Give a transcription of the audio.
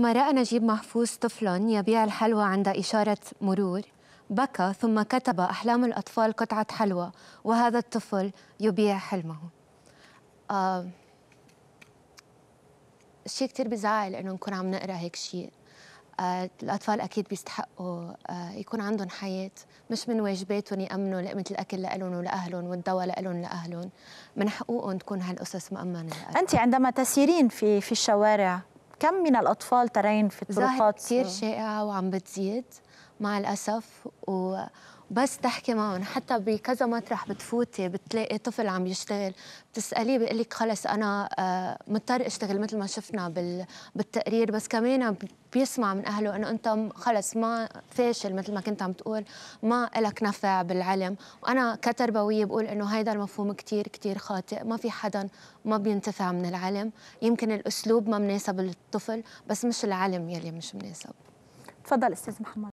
ما رأى نجيب محفوظ طفلا يبيع الحلوى عند إشارة مرور بكى ثم كتب أحلام الأطفال قطعة حلوى وهذا الطفل يبيع حلمه آه شيء كتير بزعل إنه نكون عم نقرأ هيك شيء آه الأطفال أكيد بيستحقوا آه يكون عندهم حياة مش من واجباتهم يأمنوا لقمة الأكل لألهم ولأهلهم والدواء لألهم لأهلهم من حقوقهم تكون هالقصص مأمنة أنت عندما تسيرين في في الشوارع كم من الأطفال ترين في الطرقات كثير شائعة وعم بتزيد مع الأسف و بس تحكي معهم حتى بكذا مطرح بتفوتي بتلاقي طفل عم يشتغل بتساليه بيقول لك خلص انا آه، مضطر اشتغل مثل ما شفنا بالتقرير بس كمان بيسمع من اهله انه انت خلص ما فاشل مثل ما كنت عم تقول ما لك نفع بالعلم وانا كتربويه بقول انه هيدا المفهوم كثير كثير خاطئ ما في حدا ما بينتفع من العلم يمكن الاسلوب ما مناسب للطفل بس مش العلم يلي مش مناسب تفضل استاذ محمد